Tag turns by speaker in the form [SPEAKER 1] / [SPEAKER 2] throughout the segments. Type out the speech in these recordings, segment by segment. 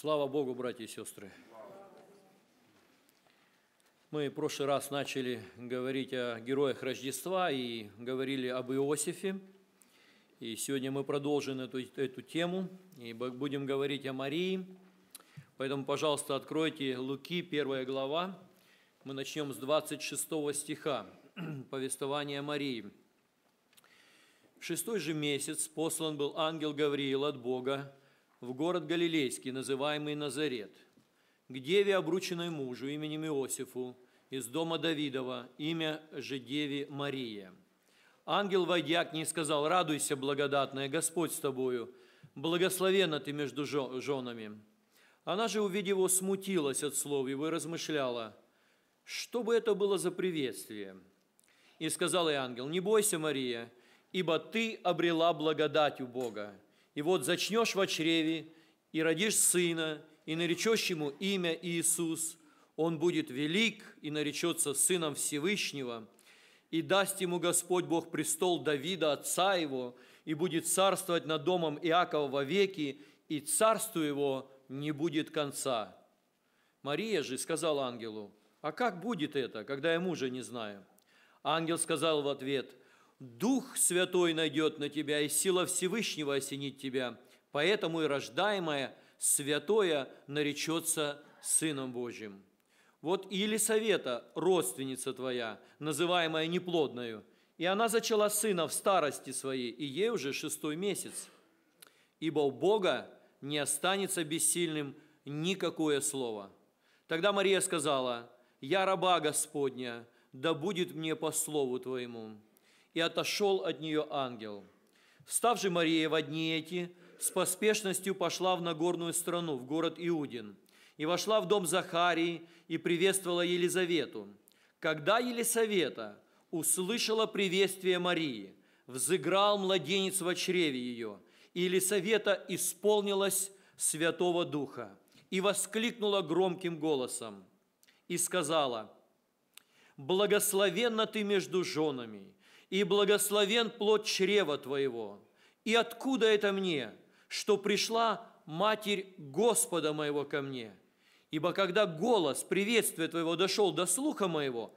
[SPEAKER 1] Слава Богу, братья и сестры! Мы в прошлый раз начали говорить о героях Рождества и говорили об Иосифе. И сегодня мы продолжим эту, эту тему и будем говорить о Марии. Поэтому, пожалуйста, откройте Луки, первая глава. Мы начнем с 26 стиха, повествование Марии. В шестой же месяц послан был ангел Гавриил от Бога в город Галилейский, называемый Назарет, к деве, обрученной мужу именем Иосифу, из дома Давидова, имя же деви Мария. Ангел, войдя к ней, сказал, «Радуйся, благодатная, Господь с тобою, благословенна ты между женами». Она же, увидев его, смутилась от слов его и размышляла, что бы это было за приветствие. И сказал ей ангел, «Не бойся, Мария, ибо ты обрела благодать у Бога». И вот зачнешь во чреве, и родишь сына, и наречешь ему имя Иисус. Он будет велик и наречется сыном Всевышнего, и даст ему Господь Бог престол Давида, отца его, и будет царствовать над домом Иакова веки, и царству его не будет конца». Мария же сказала ангелу, «А как будет это, когда я мужа не знаю?» Ангел сказал в ответ, Дух Святой найдет на тебя, и сила Всевышнего осенит тебя. Поэтому и рождаемое святое наречется Сыном Божьим. Вот Елисавета, родственница твоя, называемая неплодною, и она зачала сына в старости своей, и ей уже шестой месяц. Ибо у Бога не останется бессильным никакое слово. Тогда Мария сказала, «Я раба Господня, да будет мне по слову Твоему» и отошел от нее ангел. Встав же Мария в одни эти, с поспешностью пошла в Нагорную страну, в город Иудин, и вошла в дом Захарии и приветствовала Елизавету. Когда Елисавета услышала приветствие Марии, взыграл младенец во чреве ее, и Елисавета исполнилась Святого Духа и воскликнула громким голосом и сказала, «Благословенна ты между женами, и благословен плод чрева Твоего. И откуда это мне, что пришла Матерь Господа моего ко мне? Ибо когда голос приветствия Твоего дошел до слуха моего,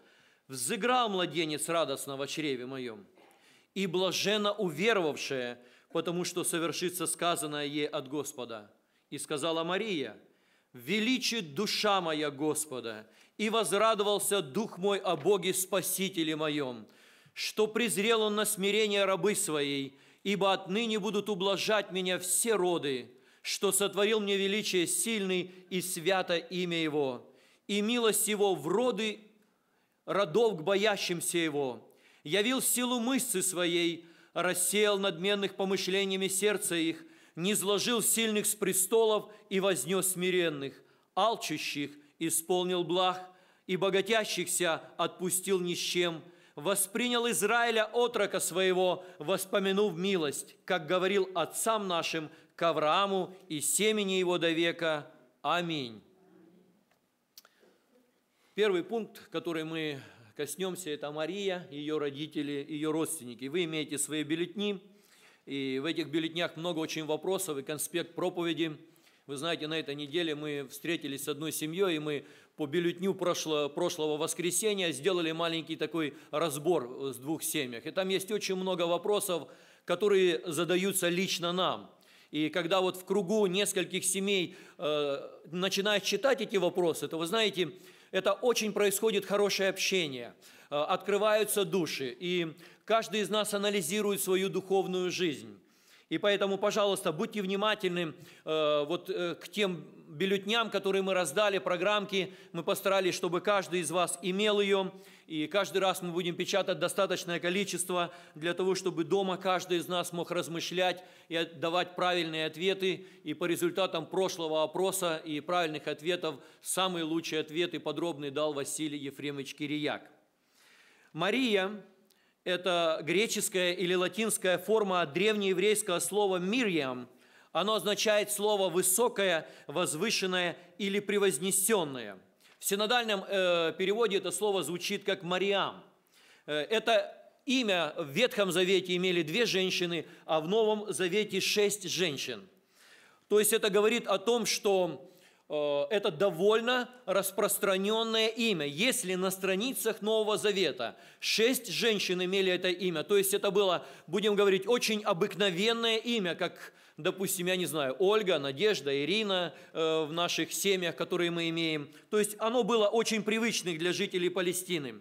[SPEAKER 1] взыграл младенец радостного чреве моем, и блаженно уверовавшая, потому что совершится сказанное ей от Господа. И сказала Мария, «Величит душа моя Господа, и возрадовался дух мой о Боге Спасителе моем, что презрел он на смирение рабы своей, ибо отныне будут ублажать меня все роды, что сотворил мне величие сильный и свято имя Его, и милость Его в роды родов к боящимся Его, явил силу мысли своей, рассеял надменных помышлениями сердца их, не зложил сильных с престолов и вознес смиренных, алчущих исполнил благ, и богатящихся отпустил ни с чем – воспринял Израиля отрока своего, воспомянув милость, как говорил отцам нашим, к Аврааму и семени его до века. Аминь. Первый пункт, который мы коснемся, это Мария, ее родители, ее родственники. Вы имеете свои бюллетни, и в этих бюллетнях много очень вопросов и конспект проповеди – вы знаете, на этой неделе мы встретились с одной семьей, и мы по бюллетню прошло, прошлого воскресенья сделали маленький такой разбор э, с двух семьях. И там есть очень много вопросов, которые задаются лично нам. И когда вот в кругу нескольких семей э, начинаешь читать эти вопросы, то вы знаете, это очень происходит хорошее общение, э, открываются души, и каждый из нас анализирует свою духовную жизнь. И поэтому, пожалуйста, будьте внимательны э, вот, э, к тем бюллетням, которые мы раздали, программки, мы постарались, чтобы каждый из вас имел ее, и каждый раз мы будем печатать достаточное количество для того, чтобы дома каждый из нас мог размышлять и давать правильные ответы, и по результатам прошлого опроса и правильных ответов самые лучшие ответы подробный дал Василий Ефремович Кирияк. Мария – это греческая или латинская форма древнееврейского слова «мирьям», оно означает слово «высокое», «возвышенное» или «превознесенное». В синодальном э, переводе это слово звучит как «мариам». Э, это имя в Ветхом Завете имели две женщины, а в Новом Завете шесть женщин. То есть это говорит о том, что э, это довольно распространенное имя. Если на страницах Нового Завета шесть женщин имели это имя, то есть это было, будем говорить, очень обыкновенное имя, как допустим, я не знаю, Ольга, Надежда, Ирина э, в наших семьях, которые мы имеем. То есть оно было очень привычным для жителей Палестины.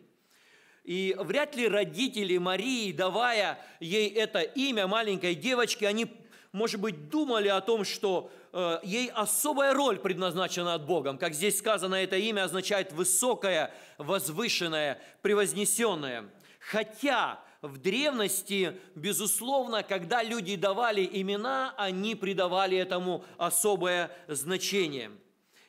[SPEAKER 1] И вряд ли родители Марии, давая ей это имя маленькой девочки, они, может быть, думали о том, что э, ей особая роль предназначена от Богом. Как здесь сказано, это имя означает высокое, возвышенное, превознесенное. Хотя в древности, безусловно, когда люди давали имена, они придавали этому особое значение.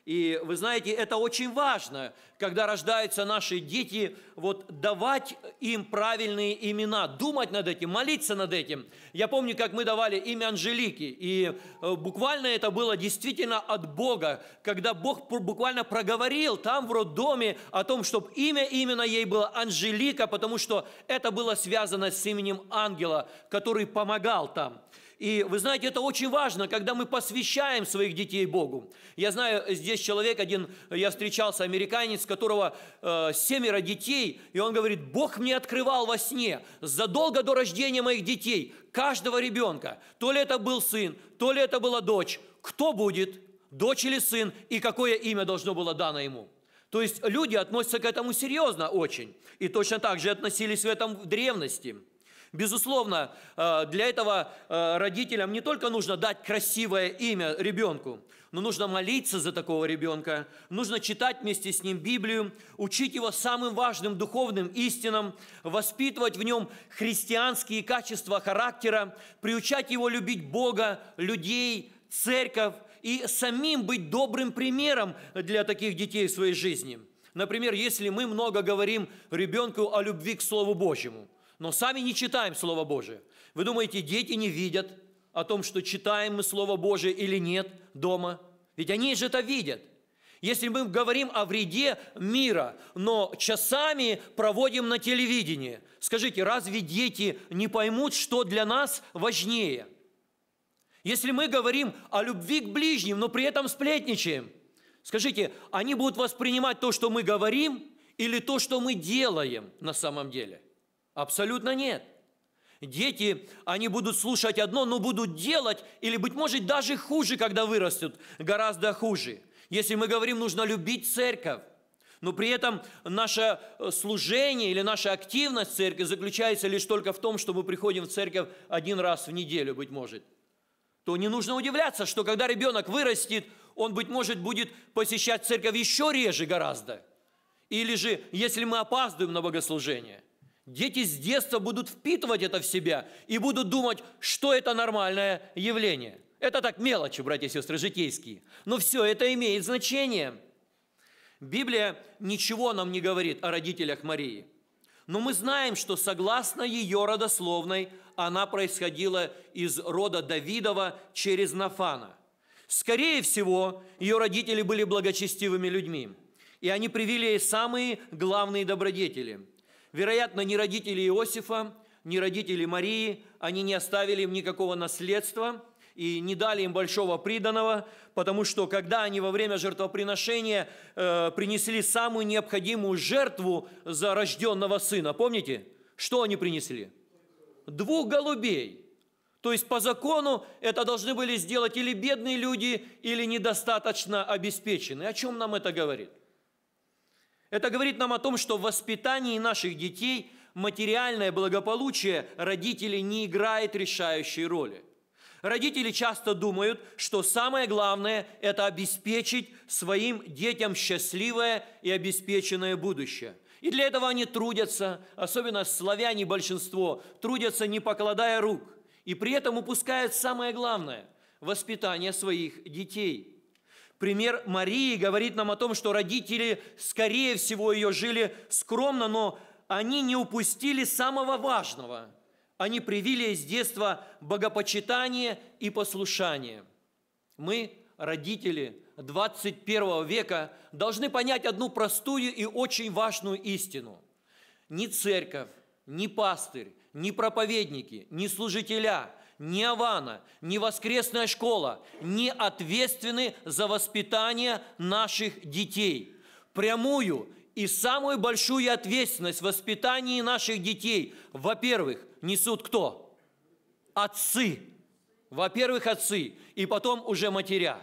[SPEAKER 1] И вы знаете, это очень важно, когда рождаются наши дети, вот давать им правильные имена, думать над этим, молиться над этим. Я помню, как мы давали имя Анжелики, и э, буквально это было действительно от Бога, когда Бог буквально проговорил там в роддоме о том, чтобы имя именно ей было Анжелика, потому что это было связано с именем ангела, который помогал там. И вы знаете, это очень важно, когда мы посвящаем своих детей Богу. Я знаю, здесь человек один, я встречался, американец, которого э, семеро детей, и он говорит, Бог мне открывал во сне задолго до рождения моих детей, каждого ребенка, то ли это был сын, то ли это была дочь, кто будет, дочь или сын, и какое имя должно было дано ему. То есть люди относятся к этому серьезно очень, и точно так же относились в этом в древности – Безусловно, э, для этого э, родителям не только нужно дать красивое имя ребенку, но нужно молиться за такого ребенка, нужно читать вместе с ним Библию, учить его самым важным духовным истинам, воспитывать в нем христианские качества характера, приучать его любить Бога, людей, церковь и самим быть добрым примером для таких детей в своей жизни. Например, если мы много говорим ребенку о любви к Слову Божьему – но сами не читаем Слово Божие. Вы думаете, дети не видят о том, что читаем мы Слово Божие или нет дома? Ведь они же это видят. Если мы говорим о вреде мира, но часами проводим на телевидении, скажите, разве дети не поймут, что для нас важнее? Если мы говорим о любви к ближним, но при этом сплетничаем, скажите, они будут воспринимать то, что мы говорим, или то, что мы делаем на самом деле – Абсолютно нет. Дети, они будут слушать одно, но будут делать, или, быть может, даже хуже, когда вырастут, гораздо хуже. Если мы говорим, нужно любить церковь, но при этом наше э, служение или наша активность в церкви заключается лишь только в том, что мы приходим в церковь один раз в неделю, быть может. То не нужно удивляться, что когда ребенок вырастет, он, быть может, будет посещать церковь еще реже гораздо. Или же, если мы опаздываем на богослужение, Дети с детства будут впитывать это в себя и будут думать, что это нормальное явление. Это так мелочи, братья и сестры, житейские. Но все это имеет значение. Библия ничего нам не говорит о родителях Марии. Но мы знаем, что согласно ее родословной, она происходила из рода Давидова через Нафана. Скорее всего, ее родители были благочестивыми людьми, и они привили ей самые главные добродетели – Вероятно, ни родители Иосифа, ни родители Марии, они не оставили им никакого наследства и не дали им большого приданного, потому что когда они во время жертвоприношения э, принесли самую необходимую жертву за рожденного сына, помните, что они принесли? Двух голубей – то есть по закону это должны были сделать или бедные люди, или недостаточно обеспеченные. О чем нам это говорит? Это говорит нам о том, что в воспитании наших детей материальное благополучие родителей не играет решающей роли. Родители часто думают, что самое главное – это обеспечить своим детям счастливое и обеспеченное будущее. И для этого они трудятся, особенно славяне большинство, трудятся не покладая рук. И при этом упускают самое главное – воспитание своих детей – Пример Марии говорит нам о том, что родители, скорее всего, ее жили скромно, но они не упустили самого важного. Они привили с детства богопочитание и послушание. Мы, родители 21 века, должны понять одну простую и очень важную истину. Ни церковь, ни пастырь, ни проповедники, ни служителя – ни Авана, ни воскресная школа не ответственны за воспитание наших детей. Прямую и самую большую ответственность в воспитании наших детей, во-первых, несут кто? Отцы. Во-первых, отцы, и потом уже матеря.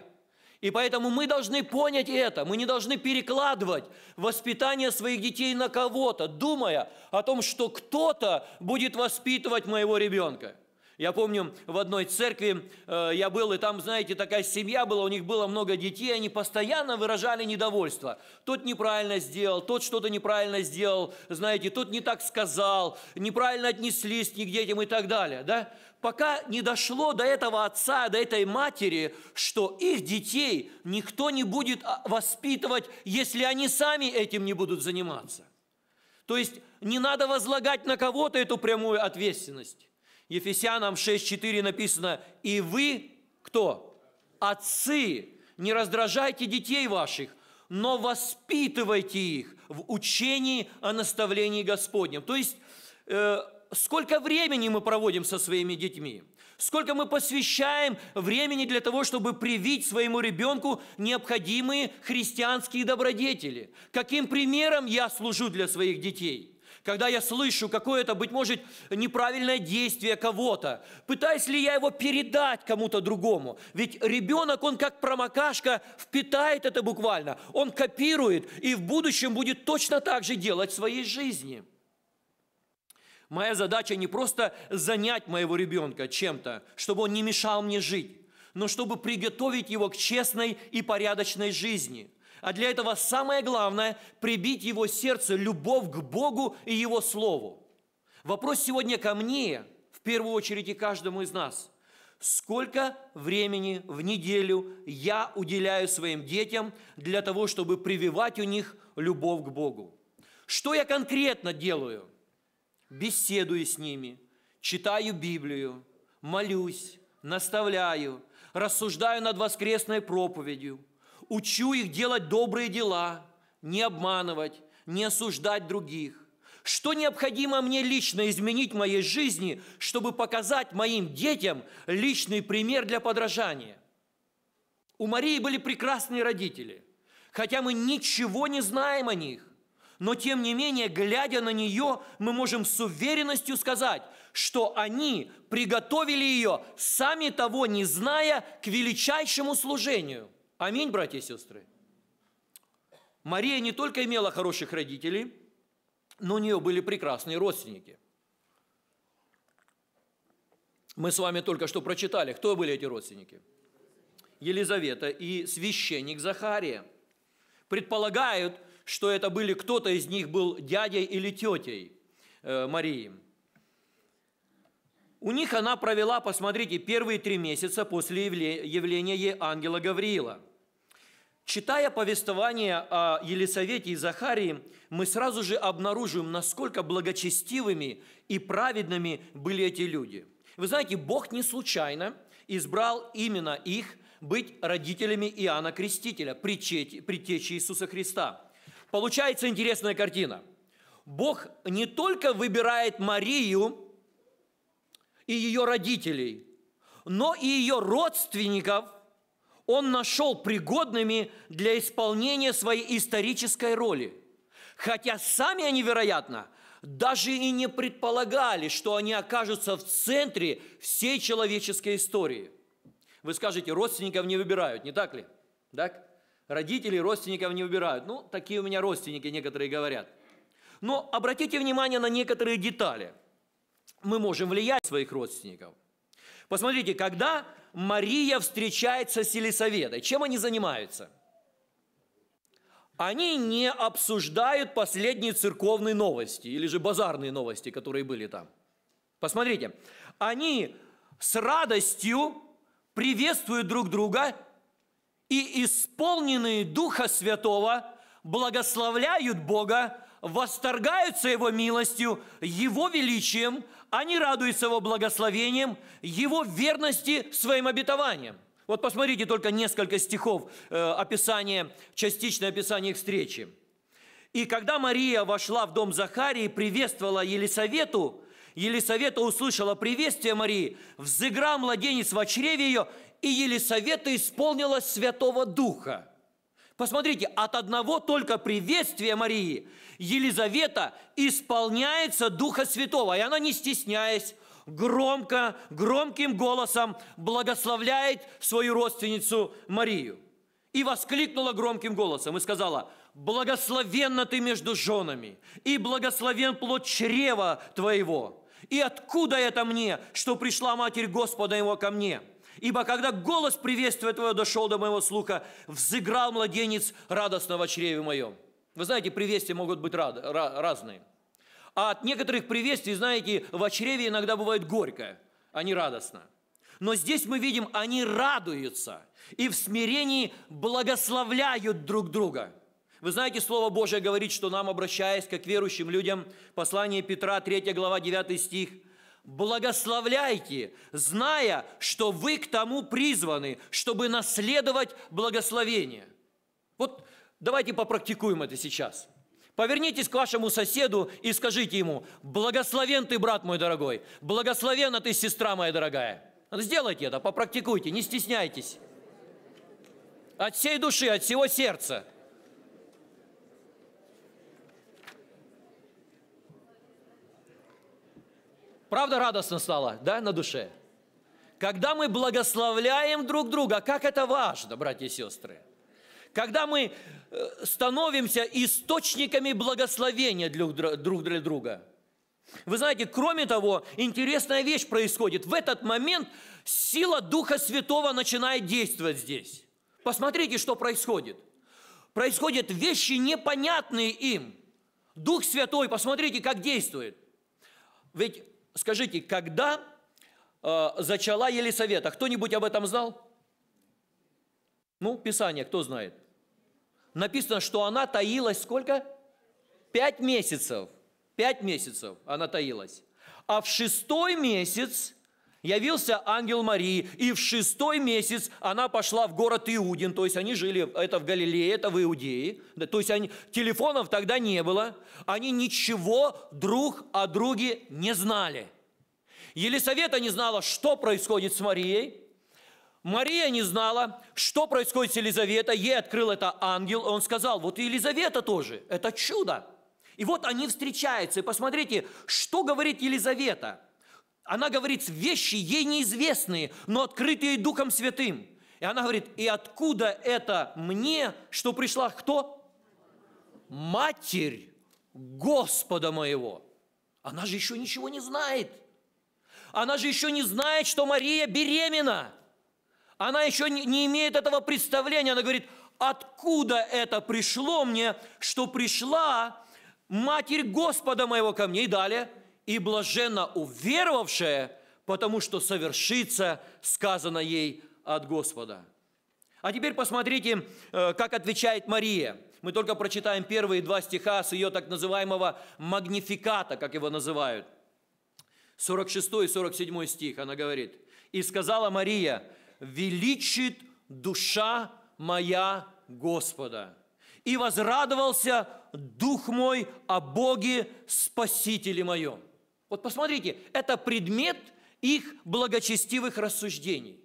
[SPEAKER 1] И поэтому мы должны понять это, мы не должны перекладывать воспитание своих детей на кого-то, думая о том, что кто-то будет воспитывать моего ребенка. Я помню, в одной церкви э, я был, и там, знаете, такая семья была, у них было много детей, они постоянно выражали недовольство. Тот неправильно сделал, тот что-то неправильно сделал, знаете, тот не так сказал, неправильно отнеслись к детям и так далее, да? Пока не дошло до этого отца, до этой матери, что их детей никто не будет а, воспитывать, если они сами этим не будут заниматься. То есть не надо возлагать на кого-то эту прямую ответственность. Ефесянам 6.4 написано, «И вы, кто? Отцы, не раздражайте детей ваших, но воспитывайте их в учении о наставлении Господнем». То есть, э, сколько времени мы проводим со своими детьми, сколько мы посвящаем времени для того, чтобы привить своему ребенку необходимые христианские добродетели, каким примером я служу для своих детей когда я слышу какое-то, быть может, неправильное действие кого-то, пытаюсь ли я его передать кому-то другому? Ведь ребенок, он как промокашка впитает это буквально, он копирует и в будущем будет точно так же делать в своей жизни. Моя задача не просто занять моего ребенка чем-то, чтобы он не мешал мне жить, но чтобы приготовить его к честной и порядочной жизни – а для этого самое главное – прибить его сердце любовь к Богу и его Слову. Вопрос сегодня ко мне, в первую очередь и каждому из нас. Сколько времени в неделю я уделяю своим детям для того, чтобы прививать у них любовь к Богу? Что я конкретно делаю? Беседую с ними, читаю Библию, молюсь, наставляю, рассуждаю над воскресной проповедью – учу их делать добрые дела, не обманывать, не осуждать других. Что необходимо мне лично изменить в моей жизни, чтобы показать моим детям личный пример для подражания? У Марии были прекрасные родители, хотя мы ничего не знаем о них. Но тем не менее, глядя на нее, мы можем с уверенностью сказать, что они приготовили ее, сами того не зная, к величайшему служению – Аминь, братья и сестры. Мария не только имела хороших родителей, но у нее были прекрасные родственники. Мы с вами только что прочитали, кто были эти родственники. Елизавета и священник Захария. Предполагают, что это были кто-то из них был дядей или тетей э, Марии. У них она провела, посмотрите, первые три месяца после явления ей ангела Гавриила – Читая повествование о Елисавете и Захарии, мы сразу же обнаружим, насколько благочестивыми и праведными были эти люди. Вы знаете, Бог не случайно избрал именно их быть родителями Иоанна Крестителя, притечи Иисуса Христа. Получается интересная картина. Бог не только выбирает Марию и ее родителей, но и ее родственников – он нашел пригодными для исполнения своей исторической роли. Хотя сами они, вероятно, даже и не предполагали, что они окажутся в центре всей человеческой истории. Вы скажете, родственников не выбирают, не так ли? Так? Родители родственников не выбирают. Ну, такие у меня родственники, некоторые говорят. Но обратите внимание на некоторые детали. Мы можем влиять своих родственников. Посмотрите, когда Мария встречается с Елисаветой, чем они занимаются? Они не обсуждают последние церковные новости или же базарные новости, которые были там. Посмотрите, они с радостью приветствуют друг друга и исполненные Духа Святого благословляют Бога, восторгаются Его милостью, Его величием, они радуются его благословением, его верности своим обетованиям. Вот посмотрите только несколько стихов э, описания, частичное описание их встречи. «И когда Мария вошла в дом Захарии и приветствовала Елисавету, Елисавета услышала приветствие Марии, взыграл младенец в чреве ее, и Елисавета исполнилась Святого Духа». Посмотрите, от одного только приветствия Марии Елизавета исполняется Духа Святого, и она, не стесняясь, громко, громким голосом благословляет свою родственницу Марию. И воскликнула громким голосом и сказала, «Благословенна ты между женами, и благословен плод чрева твоего. И откуда это мне, что пришла Матерь Господа его ко мне?» Ибо когда голос приветствия Твое дошел до моего слуха, взыграл младенец радостного чреве моем. Вы знаете, приветствия могут быть рад, ra- разные. А от некоторых приветствий, знаете, в чреве иногда бывает горько, а не радостно. Но здесь мы видим, они радуются и в смирении благословляют друг друга. Вы знаете, Слово Божие говорит, что нам, обращаясь как верующим людям, послание Петра, 3 глава, 9 стих – благословляйте, зная, что вы к тому призваны, чтобы наследовать благословение. Вот давайте попрактикуем это сейчас. Повернитесь к вашему соседу и скажите ему, благословен ты, брат мой дорогой, благословена ты, сестра моя дорогая. Сделайте это, попрактикуйте, не стесняйтесь. От всей души, от всего сердца – Правда радостно стало, да, на душе? Когда мы благословляем друг друга, как это важно, братья и сестры. Когда мы э, становимся источниками благословения друг для друга. Вы знаете, кроме того, интересная вещь происходит. В этот момент сила Духа Святого начинает действовать здесь. Посмотрите, что происходит. Происходят вещи, непонятные им. Дух Святой, посмотрите, как действует. Ведь скажите, когда э, зачала Елисавета? Кто-нибудь об этом знал? Ну, Писание, кто знает? Написано, что она таилась сколько? Пять месяцев. Пять месяцев она таилась. А в шестой месяц Явился ангел Марии, и в шестой месяц она пошла в город Иудин, то есть они жили, это в Галилее, это в Иудее, то есть они, телефонов тогда не было, они ничего друг о друге не знали. Елисавета не знала, что происходит с Марией, Мария не знала, что происходит с Елизаветой, ей открыл это ангел, и он сказал, вот и Елизавета тоже, это чудо. И вот они встречаются, и посмотрите, что говорит Елизавета – она говорит вещи ей неизвестные, но открытые Духом Святым. И она говорит, и откуда это мне, что пришла кто? Матерь Господа моего. Она же еще ничего не знает. Она же еще не знает, что Мария беременна. Она еще не имеет этого представления. Она говорит, откуда это пришло мне, что пришла Матерь Господа моего ко мне. И далее – и блаженно уверовавшая, потому что совершится сказано ей от Господа». А теперь посмотрите, э, как отвечает Мария. Мы только прочитаем первые два стиха с ее так называемого «магнификата», как его называют. 46 и 47 стих, она говорит. «И сказала Мария, величит душа моя Господа, и возрадовался дух мой о Боге Спасителе моем». Вот посмотрите, это предмет их благочестивых рассуждений.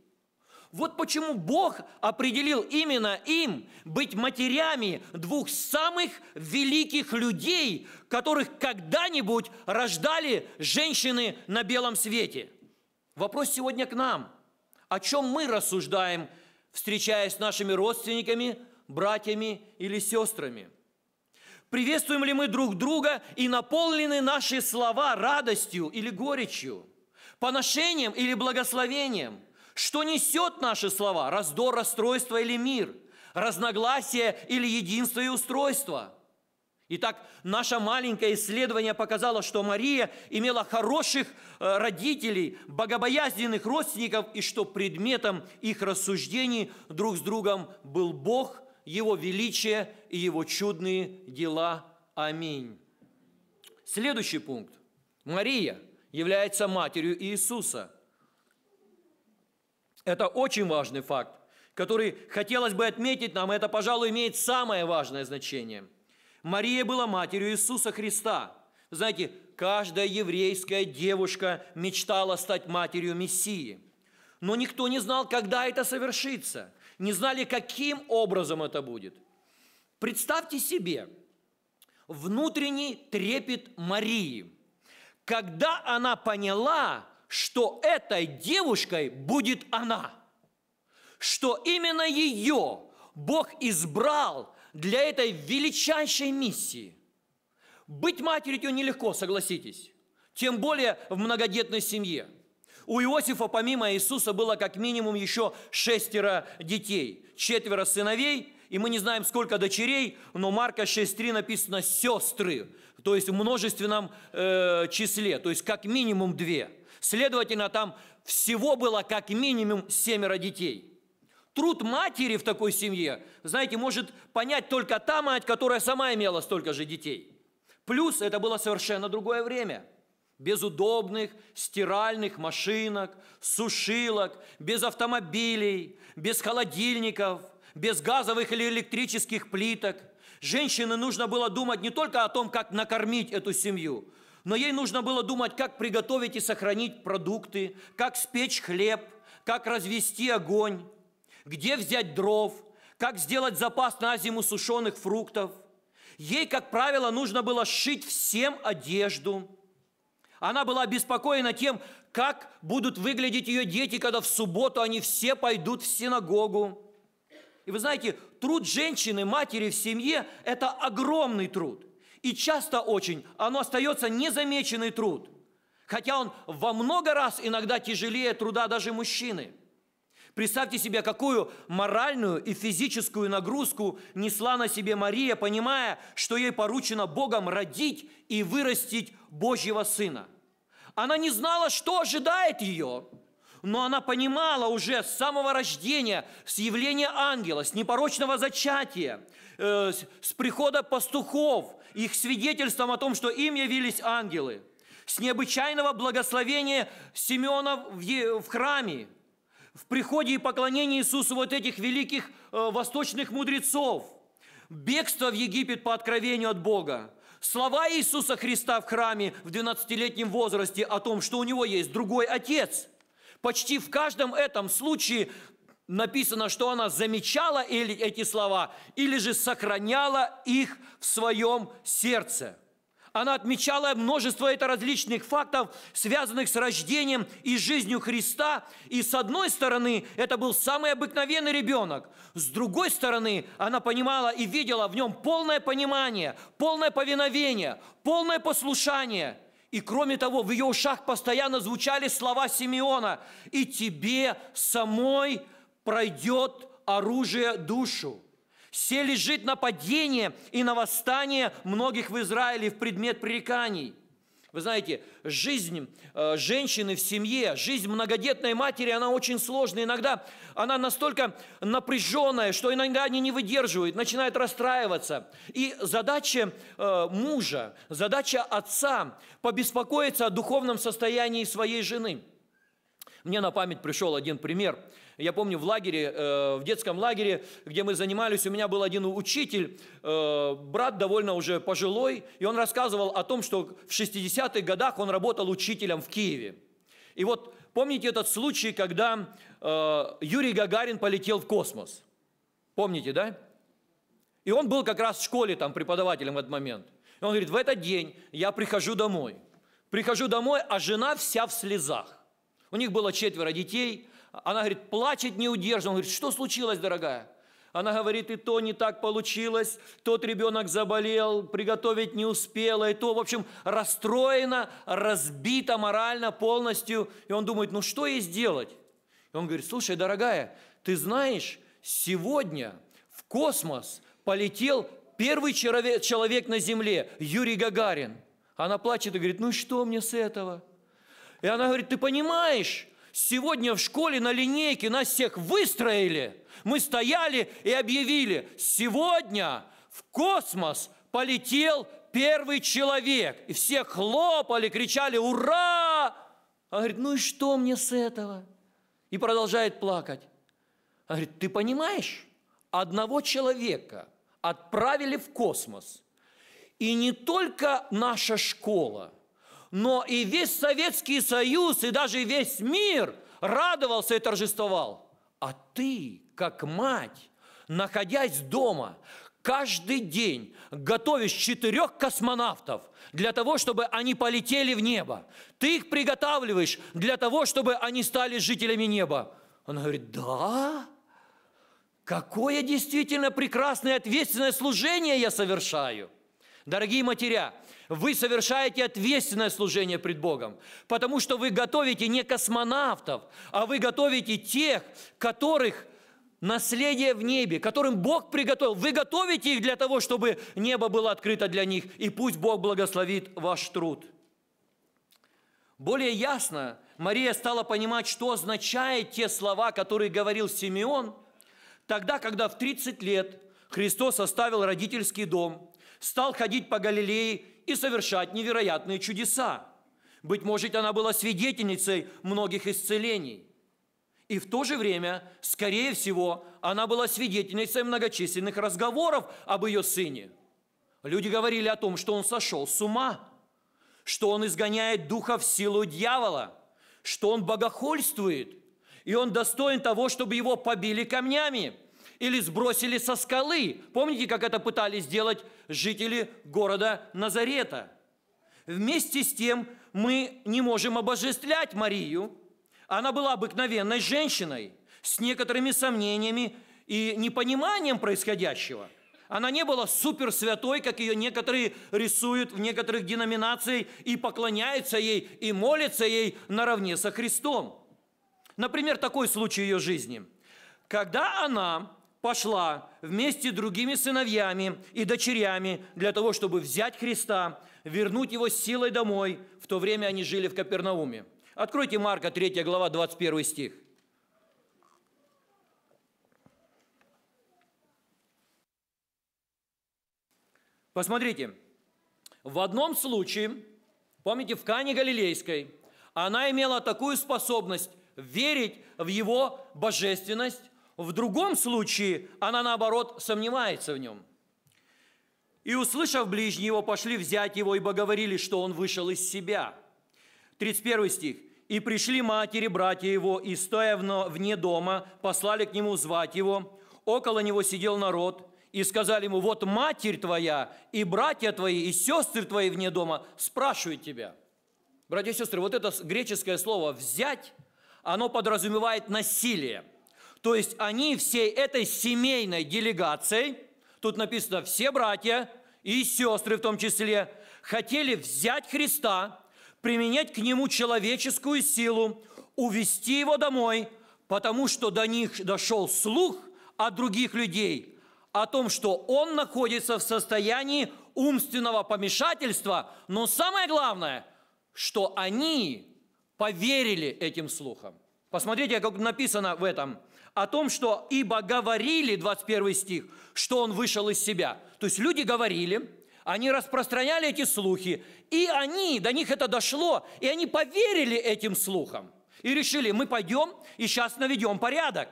[SPEAKER 1] Вот почему Бог определил именно им быть матерями двух самых великих людей, которых когда-нибудь рождали женщины на белом свете. Вопрос сегодня к нам. О чем мы рассуждаем, встречаясь с нашими родственниками, братьями или сестрами – Приветствуем ли мы друг друга и наполнены наши слова радостью или горечью, поношением или благословением? Что несет наши слова? Раздор, расстройство или мир? Разногласие или единство и устройство? Итак, наше маленькое исследование показало, что Мария имела хороших э, родителей, богобоязненных родственников, и что предметом их рассуждений друг с другом был Бог, Его величие и Его чудные дела. Аминь. Следующий пункт. Мария является матерью Иисуса. Это очень важный факт, который хотелось бы отметить нам, это, пожалуй, имеет самое важное значение. Мария была матерью Иисуса Христа. Знаете, каждая еврейская девушка мечтала стать матерью Мессии. Но никто не знал, когда это совершится. Не знали, каким образом это будет. Представьте себе внутренний трепет Марии, когда она поняла, что этой девушкой будет она, что именно ее Бог избрал для этой величайшей миссии. Быть матерью нелегко, согласитесь, тем более в многодетной семье. У Иосифа помимо Иисуса было как минимум еще шестеро детей, четверо сыновей и мы не знаем, сколько дочерей, но Марка 6.3 написано «сестры», то есть в множественном э, числе, то есть как минимум две. Следовательно, там всего было как минимум семеро детей. Труд матери в такой семье, знаете, может понять только та мать, которая сама имела столько же детей. Плюс это было совершенно другое время – без удобных стиральных машинок, сушилок, без автомобилей, без холодильников – без газовых или электрических плиток. Женщине нужно было думать не только о том, как накормить эту семью, но ей нужно было думать, как приготовить и сохранить продукты, как спечь хлеб, как развести огонь, где взять дров, как сделать запас на зиму сушеных фруктов. Ей, как правило, нужно было шить всем одежду. Она была обеспокоена тем, как будут выглядеть ее дети, когда в субботу они все пойдут в синагогу. И вы знаете, труд женщины, матери в семье – это огромный труд. И часто очень оно остается незамеченный труд. Хотя он во много раз иногда тяжелее труда даже мужчины. Представьте себе, какую моральную и физическую нагрузку несла на себе Мария, понимая, что ей поручено Богом родить и вырастить Божьего Сына. Она не знала, что ожидает ее – но она понимала уже с самого рождения, с явления ангела, с непорочного зачатия, э, с прихода пастухов, их свидетельством о том, что им явились ангелы, с необычайного благословения Симеона в, в храме, в приходе и поклонении Иисусу вот этих великих э, восточных мудрецов, бегство в Египет по откровению от Бога, слова Иисуса Христа в храме в 12-летнем возрасте о том, что у него есть другой отец – почти в каждом этом случае написано, что она замечала или эти слова или же сохраняла их в своем сердце. Она отмечала множество это различных фактов, связанных с рождением и жизнью Христа. И с одной стороны, это был самый обыкновенный ребенок. С другой стороны, она понимала и видела в нем полное понимание, полное повиновение, полное послушание – и кроме того, в ее ушах постоянно звучали слова Симеона, «И тебе самой пройдет оружие душу». Все лежит нападение и на восстание многих в Израиле в предмет пререканий – вы знаете, жизнь э, женщины в семье, жизнь многодетной матери, она очень сложная. Иногда она настолько напряженная, что иногда они не выдерживают, начинают расстраиваться. И задача э, мужа, задача отца побеспокоиться о духовном состоянии своей жены – мне на память пришел один пример. Я помню в лагере, э, в детском лагере, где мы занимались, у меня был один учитель, э, брат довольно уже пожилой, и он рассказывал о том, что в 60-х годах он работал учителем в Киеве. И вот помните этот случай, когда э, Юрий Гагарин полетел в космос? Помните, да? И он был как раз в школе там преподавателем в этот момент. И он говорит, в этот день я прихожу домой. Прихожу домой, а жена вся в слезах. У них было четверо детей. Она говорит, плачет неудержно. Он говорит, что случилось, дорогая? Она говорит, и то не так получилось, тот ребенок заболел, приготовить не успела, и то, в общем, расстроена, разбита морально полностью. И он думает, ну что ей сделать? И он говорит, слушай, дорогая, ты знаешь, сегодня в космос полетел первый человек на Земле, Юрий Гагарин. Она плачет и говорит, ну что мне с этого? И она говорит, ты понимаешь, сегодня в школе на линейке нас всех выстроили. Мы стояли и объявили, сегодня в космос полетел первый человек. И все хлопали, кричали «Ура!» Она говорит, ну и что мне с этого? И продолжает плакать. Она говорит, ты понимаешь, одного человека отправили в космос. И не только наша школа – но и весь Советский Союз, и даже весь мир радовался и торжествовал. А ты, как мать, находясь дома, каждый день готовишь четырех космонавтов для того, чтобы они полетели в небо. Ты их приготавливаешь для того, чтобы они стали жителями неба. Она говорит, да, какое действительно прекрасное ответственное служение я совершаю. Дорогие матеря, вы совершаете ответственное служение пред Богом, потому что вы готовите не космонавтов, а вы готовите тех, которых наследие в небе, которым Бог приготовил. Вы готовите их для того, чтобы небо было открыто для них, и пусть Бог благословит ваш труд. Более ясно Мария стала понимать, что означают те слова, которые говорил Симеон, тогда, когда в 30 лет Христос оставил родительский дом, стал ходить по Галилее и совершать невероятные чудеса. Быть может, она была свидетельницей многих исцелений. И в то же время, скорее всего, она была свидетельницей многочисленных разговоров об ее сыне. Люди говорили о том, что он сошел с ума, что он изгоняет духа в силу дьявола, что он богохульствует, и он достоин того, чтобы его побили камнями или сбросили со скалы. Помните, как это пытались сделать жители города Назарета. Вместе с тем мы не можем обожествлять Марию. Она была обыкновенной женщиной с некоторыми сомнениями и непониманием происходящего. Она не была суперсвятой, как ее некоторые рисуют в некоторых деноминациях и поклоняются ей, и молятся ей наравне со Христом. Например, такой случай ее жизни. Когда она пошла вместе с другими сыновьями и дочерями для того, чтобы взять Христа, вернуть его силой домой. В то время они жили в Капернауме. Откройте Марка 3 глава 21 стих. Посмотрите, в одном случае, помните, в Кане Галилейской, она имела такую способность верить в его божественность, в другом случае она, наоборот, сомневается в нем. «И, услышав ближний его, пошли взять его, ибо говорили, что он вышел из себя». 31 стих. «И пришли матери, братья его, и, стоя вне дома, послали к нему звать его. Около него сидел народ, и сказали ему, вот матерь твоя, и братья твои, и сестры твои вне дома спрашивают тебя». Братья и сестры, вот это греческое слово «взять», оно подразумевает насилие – то есть они всей этой семейной делегацией, тут написано все братья и сестры в том числе, хотели взять Христа, применять к нему человеческую силу, увести его домой, потому что до них дошел слух от других людей о том, что он находится в состоянии умственного помешательства, но самое главное, что они поверили этим слухам. Посмотрите, как написано в этом о том, что «ибо говорили», 21 стих, что он вышел из себя. То есть люди говорили, они распространяли эти слухи, и они, до них это дошло, и они поверили этим слухам. И решили, мы пойдем и сейчас наведем порядок.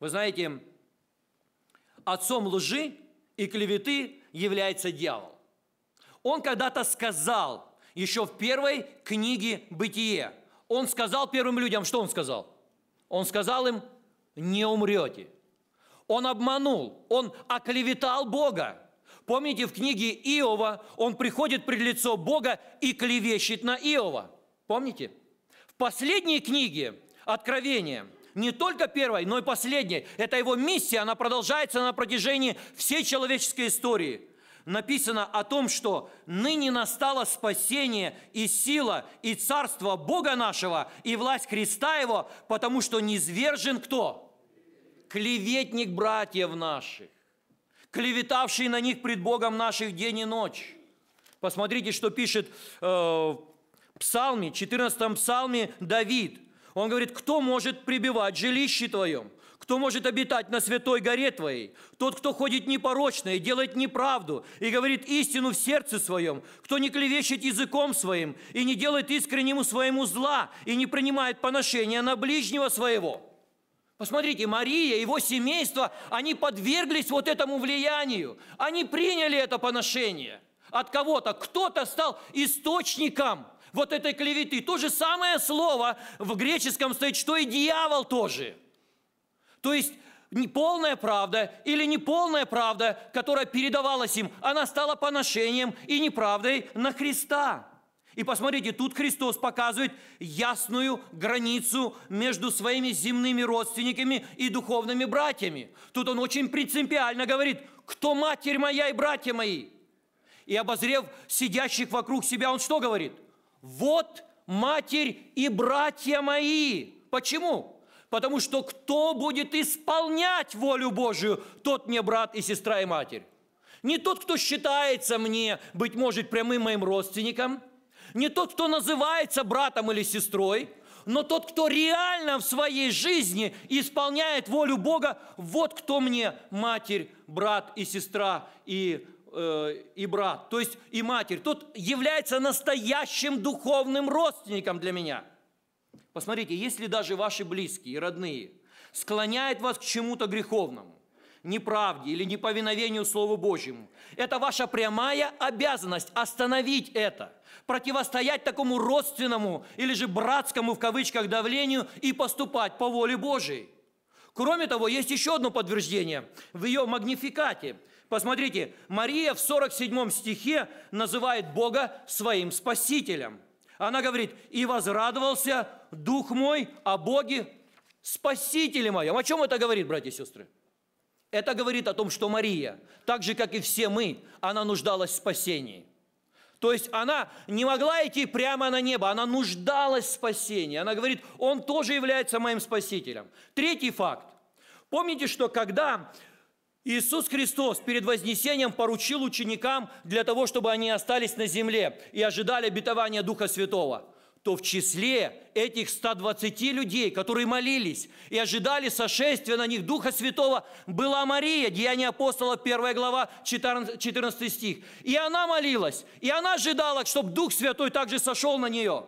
[SPEAKER 1] Вы знаете, отцом лжи и клеветы является дьявол. Он когда-то сказал, еще в первой книге «Бытие», он сказал первым людям, что он сказал? Он сказал им, не умрете. Он обманул, он оклеветал Бога. Помните, в книге Иова он приходит пред лицо Бога и клевещет на Иова. Помните? В последней книге Откровения, не только первой, но и последней, это его миссия, она продолжается на протяжении всей человеческой истории – написано о том, что ныне настало спасение и сила, и царство Бога нашего, и власть Христа Его, потому что низвержен кто? Клеветник братьев наших, клеветавший на них пред Богом наших день и ночь. Посмотрите, что пишет э, в Псалме, 14 Псалме Давид. Он говорит, кто может прибивать жилище твоем? Кто может обитать на святой горе твоей? Тот, кто ходит непорочно и делает неправду, и говорит истину в сердце своем, кто не клевещет языком своим, и не делает искреннему своему зла, и не принимает поношения на ближнего своего». Посмотрите, Мария, его семейство, они подверглись вот этому влиянию. Они приняли это поношение от кого-то. Кто-то стал источником вот этой клеветы. То же самое слово в греческом стоит, что и дьявол тоже – то есть не полная правда или неполная правда, которая передавалась им, она стала поношением и неправдой на Христа. И посмотрите, тут Христос показывает ясную границу между своими земными родственниками и духовными братьями. Тут он очень принципиально говорит, кто матерь моя и братья мои? И обозрев сидящих вокруг себя, он что говорит? Вот матерь и братья мои. Почему? Потому что кто будет исполнять волю Божию, тот мне брат и сестра и матерь. Не тот, кто считается мне, быть может, прямым моим родственником, не тот, кто называется братом или сестрой, но тот, кто реально в своей жизни исполняет волю Бога, вот кто мне матерь, брат и сестра и, э, и брат, то есть и матерь. Тот является настоящим духовным родственником для меня – Посмотрите, если даже ваши близкие и родные склоняют вас к чему-то греховному, неправде или неповиновению Слову Божьему. Это ваша прямая обязанность остановить это, противостоять такому родственному или же братскому в кавычках давлению и поступать по воле Божией. Кроме того, есть еще одно подтверждение в ее магнификате. Посмотрите, Мария в 47 стихе называет Бога своим спасителем – она говорит, и возрадовался дух мой о Боге, Спасителе моем. О чем это говорит, братья и сестры? Это говорит о том, что Мария, так же, как и все мы, она нуждалась в спасении. То есть она не могла идти прямо на небо, она нуждалась в спасении. Она говорит, он тоже является моим спасителем. Третий факт. Помните, что когда Иисус Христос перед Вознесением поручил ученикам для того, чтобы они остались на земле и ожидали обетования Духа Святого, то в числе этих 120 людей, которые молились и ожидали сошествия на них Духа Святого, была Мария, Деяние апостола, 1 глава, 14 стих. И она молилась, и она ожидала, чтобы Дух Святой также сошел на нее.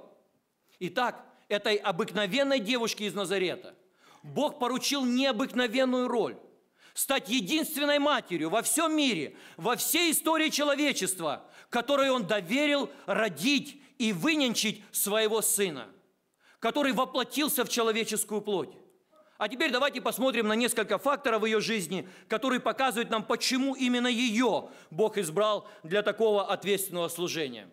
[SPEAKER 1] Итак, этой обыкновенной девушке из Назарета Бог поручил необыкновенную роль стать единственной матерью во всем мире, во всей истории человечества, которой он доверил родить и выненчить своего сына, который воплотился в человеческую плоть. А теперь давайте посмотрим на несколько факторов в ее жизни, которые показывают нам, почему именно ее Бог избрал для такого ответственного служения.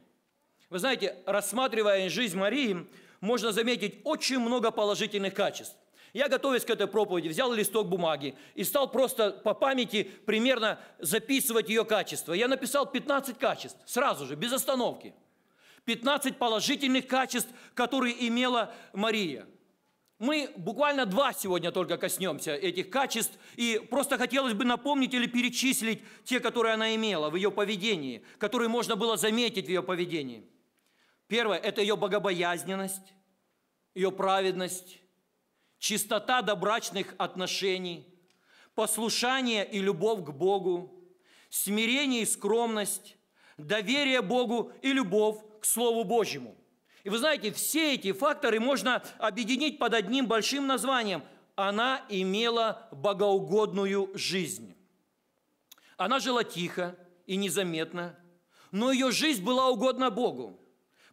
[SPEAKER 1] Вы знаете, рассматривая жизнь Марии, можно заметить очень много положительных качеств. Я, готовясь к этой проповеди, взял листок бумаги и стал просто по памяти примерно записывать ее качества. Я написал 15 качеств, сразу же, без остановки. 15 положительных качеств, которые имела Мария. Мы буквально два сегодня только коснемся этих качеств, и просто хотелось бы напомнить или перечислить те, которые она имела в ее поведении, которые можно было заметить в ее поведении. Первое – это ее богобоязненность, ее праведность, чистота добрачных отношений, послушание и любовь к Богу, смирение и скромность, доверие Богу и любовь к Слову Божьему. И вы знаете, все эти факторы можно объединить под одним большим названием. Она имела богоугодную жизнь. Она жила тихо и незаметно, но ее жизнь была угодна Богу.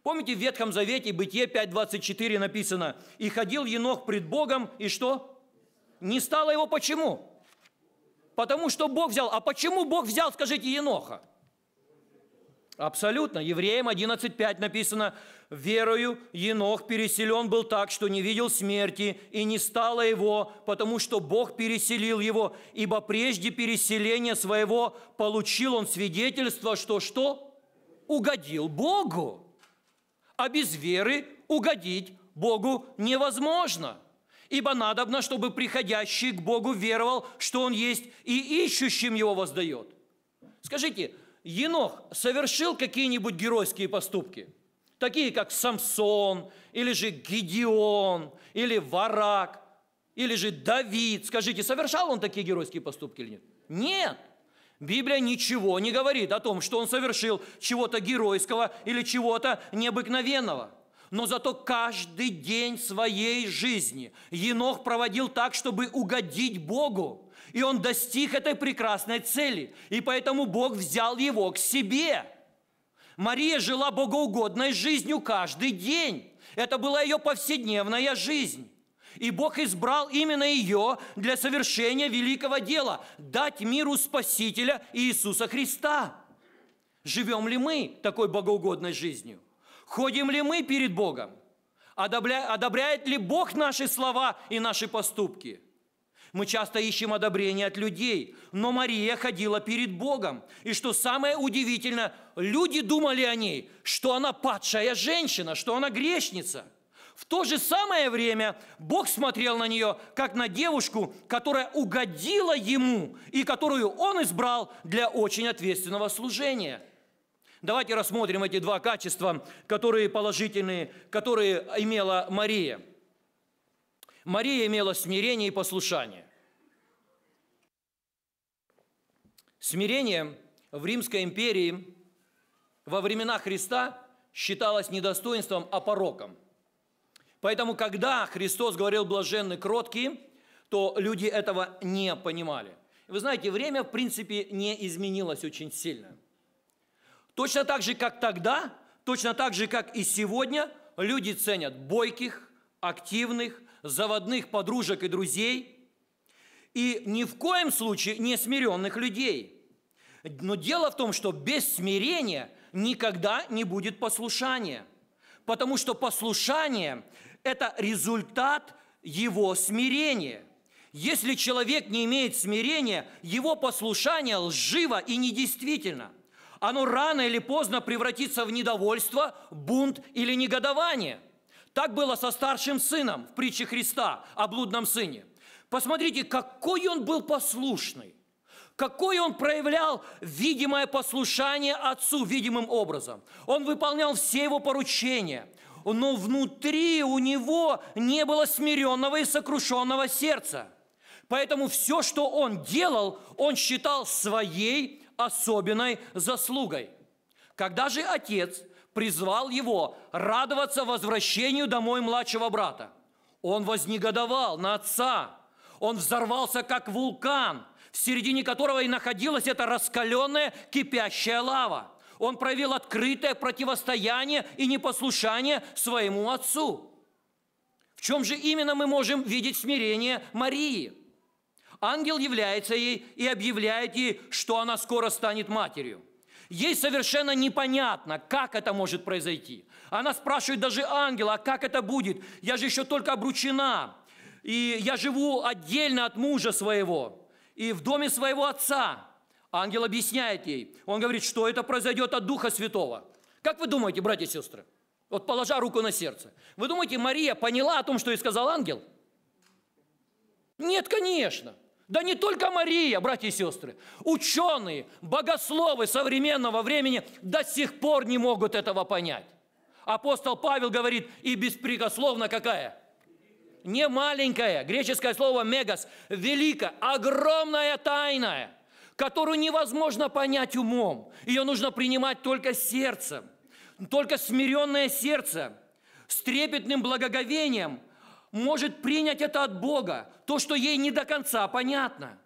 [SPEAKER 1] Помните, в Ветхом Завете, Бытие 5.24 написано, «И ходил Енох пред Богом, и что? Не стало его почему?» Потому что Бог взял. А почему Бог взял, скажите, Еноха? Абсолютно. Евреям 11.5 написано, «Верою Енох переселен был так, что не видел смерти, и не стало его, потому что Бог переселил его, ибо прежде переселения своего получил он свидетельство, что что? Угодил Богу». А без веры угодить Богу невозможно. Ибо надобно, чтобы приходящий к Богу веровал, что Он есть, и ищущим Его воздает. Скажите, Енох совершил какие-нибудь геройские поступки? Такие, как Самсон, или же Гедеон, или Варак, или же Давид. Скажите, совершал он такие геройские поступки или нет? Нет. Библия ничего не говорит о том, что он совершил чего-то геройского или чего-то необыкновенного. Но зато каждый день своей жизни Енох проводил так, чтобы угодить Богу. И он достиг этой прекрасной цели. И поэтому Бог взял его к себе. Мария жила богоугодной жизнью каждый день. Это была ее повседневная жизнь. И Бог избрал именно ее для совершения великого дела – дать миру Спасителя Иисуса Христа. Живем ли мы такой богоугодной жизнью? Ходим ли мы перед Богом? Одобря... Одобряет ли Бог наши слова и наши поступки? Мы часто ищем одобрение от людей, но Мария ходила перед Богом. И что самое удивительное, люди думали о ней, что она падшая женщина, что она грешница – в то же самое время Бог смотрел на нее, как на девушку, которая угодила ему и которую он избрал для очень ответственного служения. Давайте рассмотрим эти два качества, которые положительные, которые имела Мария. Мария имела смирение и послушание. Смирение в Римской империи во времена Христа считалось не достоинством, а пороком – Поэтому, когда Христос говорил «блаженны кроткие», то люди этого не понимали. Вы знаете, время, в принципе, не изменилось очень сильно. Точно так же, как тогда, точно так же, как и сегодня, люди ценят бойких, активных, заводных подружек и друзей, и ни в коем случае не смиренных людей. Но дело в том, что без смирения никогда не будет послушания, потому что послушание – это результат его смирения. Если человек не имеет смирения, его послушание лживо и недействительно. Оно рано или поздно превратится в недовольство, бунт или негодование. Так было со старшим сыном в притче Христа о блудном сыне. Посмотрите, какой он был послушный какой он проявлял видимое послушание Отцу видимым образом. Он выполнял все его поручения но внутри у него не было смиренного и сокрушенного сердца. Поэтому все, что он делал, он считал своей особенной заслугой. Когда же отец призвал его радоваться возвращению домой младшего брата, он вознегодовал на отца, он взорвался как вулкан, в середине которого и находилась эта раскаленная кипящая лава – он проявил открытое противостояние и непослушание своему отцу. В чем же именно мы можем видеть смирение Марии? Ангел является ей и объявляет ей, что она скоро станет матерью. Ей совершенно непонятно, как это может произойти. Она спрашивает даже ангела, а как это будет? Я же еще только обручена, и я живу отдельно от мужа своего, и в доме своего отца. Ангел объясняет ей. Он говорит, что это произойдет от Духа Святого. Как вы думаете, братья и сестры? Вот положа руку на сердце. Вы думаете, Мария поняла о том, что ей сказал ангел? Нет, конечно. Да не только Мария, братья и сестры. Ученые, богословы современного времени до сих пор не могут этого понять. Апостол Павел говорит, и беспрекословно какая? Не маленькая. Греческое слово «мегас» – великая, огромная тайная – которую невозможно понять умом. Ее нужно принимать только сердцем, только смиренное сердце с трепетным благоговением может принять это от Бога, то, что ей не до конца понятно.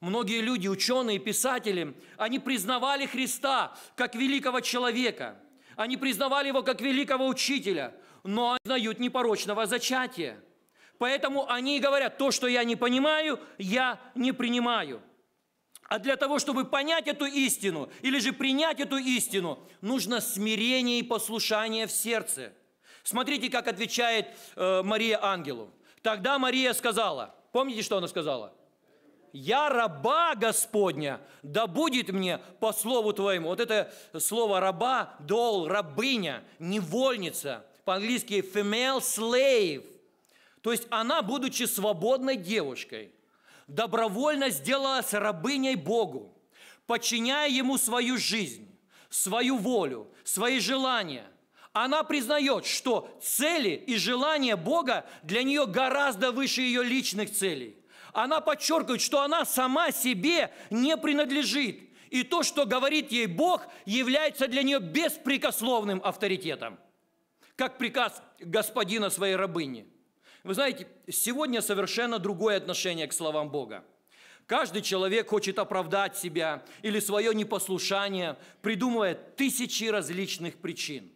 [SPEAKER 1] Многие люди, ученые, писатели, они признавали Христа как великого человека. Они признавали его как великого учителя, но знают непорочного зачатия. Поэтому они говорят, то, что я не понимаю, я не принимаю – а для того, чтобы понять эту истину или же принять эту истину, нужно смирение и послушание в сердце. Смотрите, как отвечает э, Мария ангелу. Тогда Мария сказала, помните, что она сказала? «Я раба Господня, да будет мне по слову Твоему». Вот это слово «раба», «дол», «рабыня», «невольница», по-английски «female slave». То есть она, будучи свободной девушкой – добровольно сделалась рабыней Богу, подчиняя Ему свою жизнь, свою волю, свои желания. Она признает, что цели и желания Бога для нее гораздо выше ее личных целей. Она подчеркивает, что она сама себе не принадлежит. И то, что говорит ей Бог, является для нее беспрекословным авторитетом, как приказ господина своей рабыни. Вы знаете, сегодня совершенно другое отношение к словам Бога. Каждый человек хочет оправдать себя или свое непослушание, придумывая тысячи различных причин.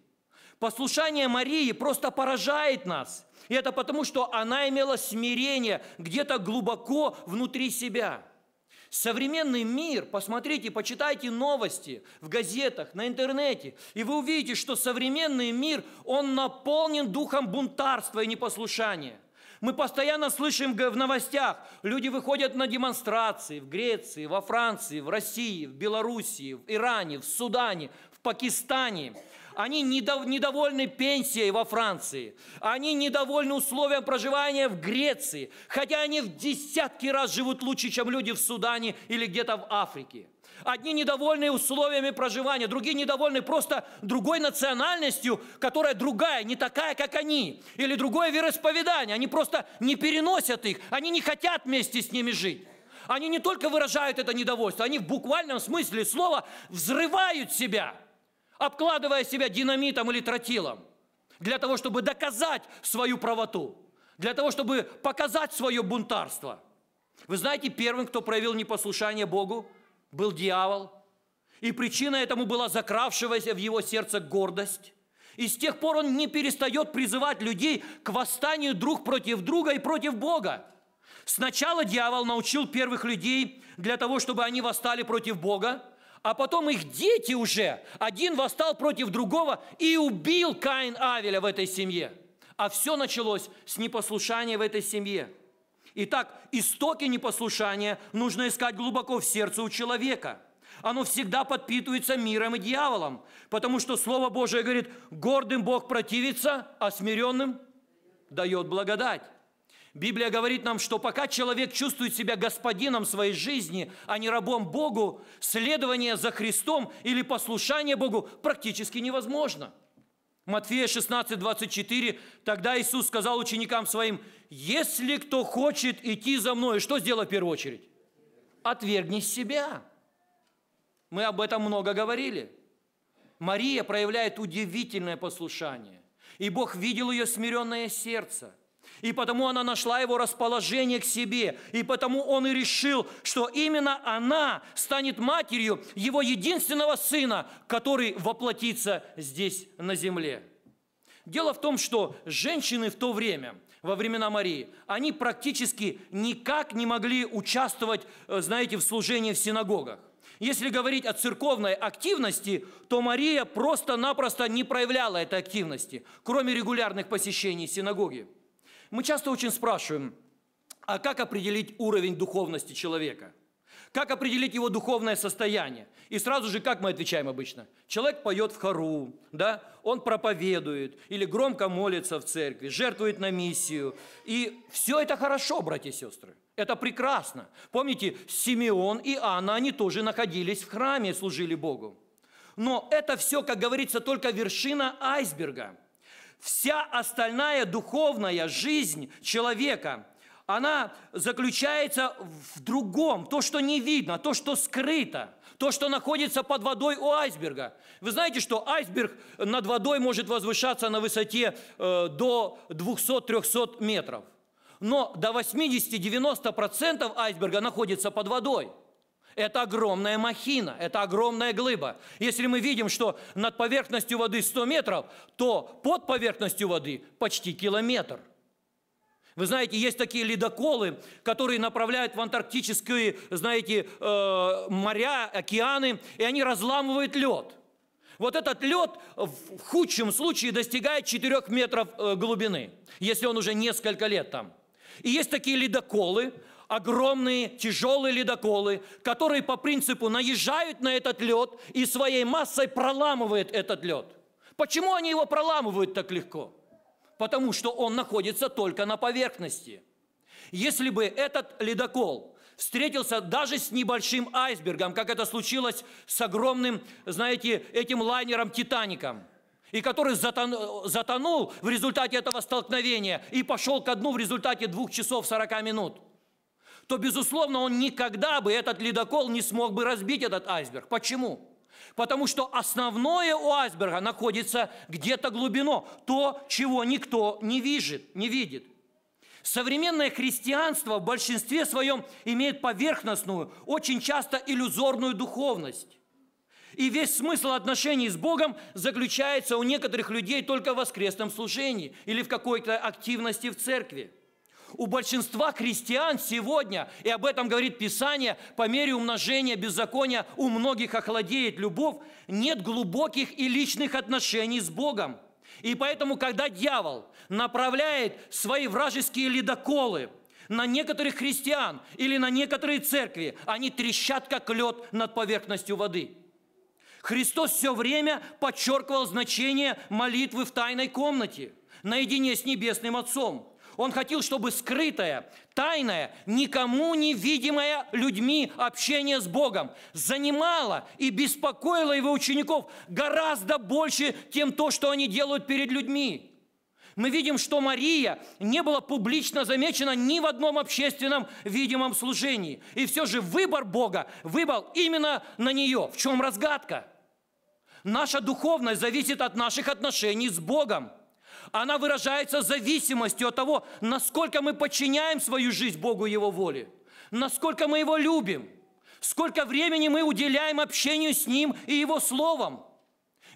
[SPEAKER 1] Послушание Марии просто поражает нас. И это потому, что она имела смирение где-то глубоко внутри себя – Современный мир, посмотрите, почитайте новости в газетах, на интернете, и вы увидите, что современный мир, он наполнен духом бунтарства и непослушания. Мы постоянно слышим в новостях, люди выходят на демонстрации в Греции, во Франции, в России, в Белоруссии, в Иране, в Судане, в Пакистане – они недовольны пенсией во Франции. Они недовольны условиям проживания в Греции. Хотя они в десятки раз живут лучше, чем люди в Судане или где-то в Африке. Одни недовольны условиями проживания, другие недовольны просто другой национальностью, которая другая, не такая, как они. Или другое вероисповедание. Они просто не переносят их, они не хотят вместе с ними жить. Они не только выражают это недовольство, они в буквальном смысле слова взрывают себя – обкладывая себя динамитом или тротилом, для того, чтобы доказать свою правоту, для того, чтобы показать свое бунтарство. Вы знаете, первым, кто проявил непослушание Богу, был дьявол. И причина этому была закравшаяся в его сердце гордость. И с тех пор он не перестает призывать людей к восстанию друг против друга и против Бога. Сначала дьявол научил первых людей для того, чтобы они восстали против Бога, а потом их дети уже, один восстал против другого и убил Каин Авеля в этой семье. А все началось с непослушания в этой семье. Итак, истоки непослушания нужно искать глубоко в сердце у человека. Оно всегда подпитывается миром и дьяволом, потому что Слово Божие говорит, гордым Бог противится, а смиренным дает благодать. Библия говорит нам, что пока человек чувствует себя господином своей жизни, а не рабом Богу, следование за Христом или послушание Богу практически невозможно. Матфея 16, 24, тогда Иисус сказал ученикам своим, «Если кто хочет идти за Мною, что сделай в первую очередь? Отвергни себя». Мы об этом много говорили. Мария проявляет удивительное послушание, и Бог видел ее смиренное сердце – и потому она нашла его расположение к себе. И потому он и решил, что именно она станет матерью его единственного сына, который воплотится здесь на земле. Дело в том, что женщины в то время, во времена Марии, они практически никак не могли участвовать, э, знаете, в служении в синагогах. Если говорить о церковной активности, то Мария просто-напросто не проявляла этой активности, кроме регулярных посещений синагоги. Мы часто очень спрашиваем, а как определить уровень духовности человека? Как определить его духовное состояние? И сразу же, как мы отвечаем обычно? Человек поет в хору, да? он проповедует или громко молится в церкви, жертвует на миссию. И все это хорошо, братья и сестры. Это прекрасно. Помните, Симеон и Анна, они тоже находились в храме, служили Богу. Но это все, как говорится, только вершина айсберга – Вся остальная духовная жизнь человека, она заключается в другом, то, что не видно, то, что скрыто, то, что находится под водой у айсберга. Вы знаете, что айсберг над водой может возвышаться на высоте э, до 200-300 метров, но до 80-90% айсберга находится под водой – это огромная махина, это огромная глыба. Если мы видим, что над поверхностью воды 100 метров, то под поверхностью воды почти километр. Вы знаете, есть такие ледоколы, которые направляют в антарктические, знаете, э, моря, океаны, и они разламывают лед. Вот этот лед в худшем случае достигает 4 метров э, глубины, если он уже несколько лет там. И есть такие ледоколы, огромные тяжелые ледоколы, которые по принципу наезжают на этот лед и своей массой проламывают этот лед. Почему они его проламывают так легко? Потому что он находится только на поверхности. Если бы этот ледокол встретился даже с небольшим айсбергом, как это случилось с огромным, знаете, этим лайнером «Титаником», и который затонул, в результате этого столкновения и пошел ко дну в результате двух часов 40 минут то, безусловно, он никогда бы, этот ледокол, не смог бы разбить этот айсберг. Почему? Потому что основное у айсберга находится где-то глубино, то, чего никто не видит, не видит. Современное христианство в большинстве своем имеет поверхностную, очень часто иллюзорную духовность. И весь смысл отношений с Богом заключается у некоторых людей только в воскресном служении или в какой-то активности в церкви у большинства христиан сегодня, и об этом говорит Писание, по мере умножения беззакония у многих охладеет любовь, нет глубоких и личных отношений с Богом. И поэтому, когда дьявол направляет свои вражеские ледоколы на некоторых христиан или на некоторые церкви, они трещат, как лед над поверхностью воды. Христос все время подчеркивал значение молитвы в тайной комнате, наедине с Небесным Отцом. Он хотел, чтобы скрытое, тайное, никому невидимое людьми общение с Богом занимало и беспокоило его учеников гораздо больше, чем то, что они делают перед людьми. Мы видим, что Мария не была публично замечена ни в одном общественном видимом служении. И все же выбор Бога выбрал именно на нее. В чем разгадка? Наша духовность зависит от наших отношений с Богом – она выражается зависимостью от того, насколько мы подчиняем свою жизнь Богу и Его воле, насколько мы Его любим, сколько времени мы уделяем общению с Ним и Его Словом.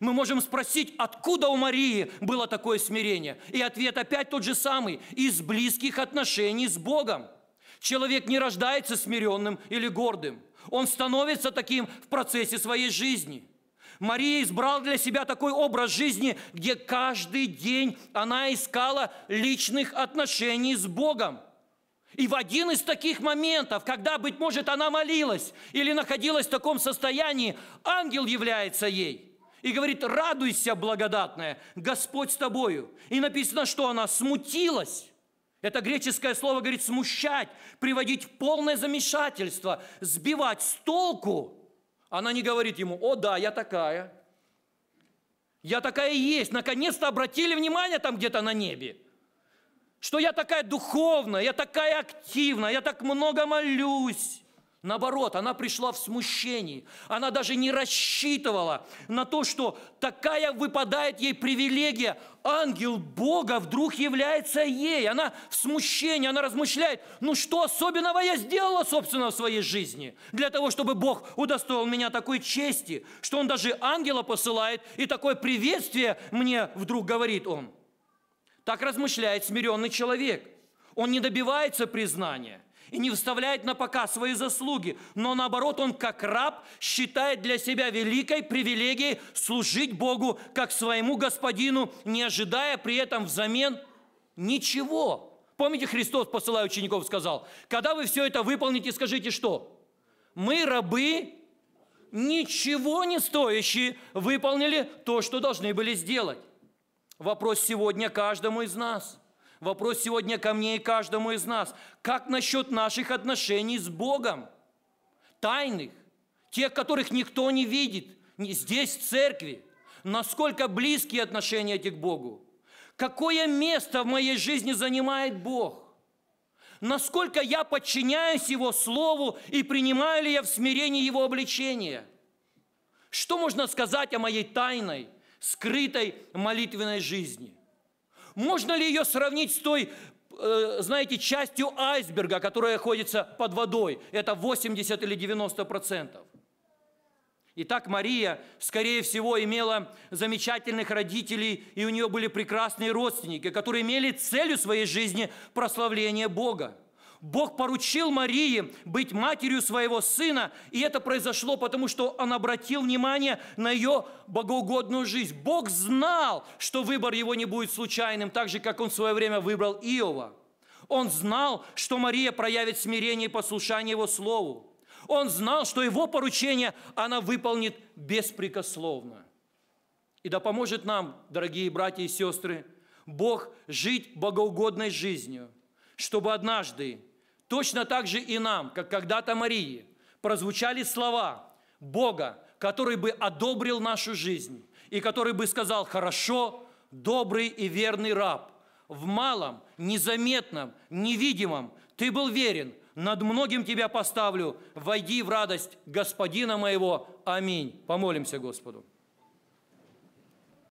[SPEAKER 1] Мы можем спросить, откуда у Марии было такое смирение? И ответ опять тот же самый – из близких отношений с Богом. Человек не рождается смиренным или гордым. Он становится таким в процессе своей жизни – Мария избрала для себя такой образ жизни, где каждый день она искала личных отношений с Богом. И в один из таких моментов, когда, быть может, она молилась или находилась в таком состоянии, ангел является ей и говорит, радуйся, благодатная, Господь с тобою. И написано, что она смутилась. Это греческое слово говорит смущать, приводить в полное замешательство, сбивать с толку – она не говорит ему, о да, я такая. Я такая и есть. Наконец-то обратили внимание там где-то на небе. Что я такая духовная, я такая активная, я так много молюсь. Наоборот, она пришла в смущении. Она даже не рассчитывала на то, что такая выпадает ей привилегия. Ангел Бога вдруг является ей. Она в смущении, она размышляет, ну что особенного я сделала, собственно, в своей жизни, для того, чтобы Бог удостоил меня такой чести, что Он даже ангела посылает, и такое приветствие мне вдруг говорит Он. Так размышляет смиренный человек. Он не добивается признания – и не вставляет на пока свои заслуги, но наоборот он как раб считает для себя великой привилегией служить Богу как своему господину, не ожидая при этом взамен ничего. Помните, Христос, посылая учеников, сказал, когда вы все это выполните, скажите что? Мы рабы ничего не стоящие выполнили то, что должны были сделать. Вопрос сегодня каждому из нас. Вопрос сегодня ко мне и каждому из нас. Как насчет наших отношений с Богом? Тайных, тех, которых никто не видит, здесь, в церкви. Насколько близкие отношения эти к Богу? Какое место в моей жизни занимает Бог? Насколько я подчиняюсь Его Слову и принимаю ли я в смирении Его обличение? Что можно сказать о моей тайной, скрытой молитвенной жизни? Можно ли ее сравнить с той, э, знаете, частью айсберга, которая находится под водой? Это 80 или 90 процентов. Итак, Мария, скорее всего, имела замечательных родителей, и у нее были прекрасные родственники, которые имели целью своей жизни прославление Бога. Бог поручил Марии быть матерью своего сына, и это произошло потому, что он обратил внимание на ее богоугодную жизнь. Бог знал, что выбор его не будет случайным, так же, как он в свое время выбрал Иова. Он знал, что Мария проявит смирение и послушание его слову. Он знал, что его поручение она выполнит беспрекословно. И да поможет нам, дорогие братья и сестры, Бог жить богоугодной жизнью, чтобы однажды Точно так же и нам, как когда-то Марии, прозвучали слова Бога, который бы одобрил нашу жизнь и который бы сказал «Хорошо, добрый и верный раб, в малом, незаметном, невидимом ты был верен, над многим тебя поставлю, войди в радость Господина моего. Аминь». Помолимся Господу.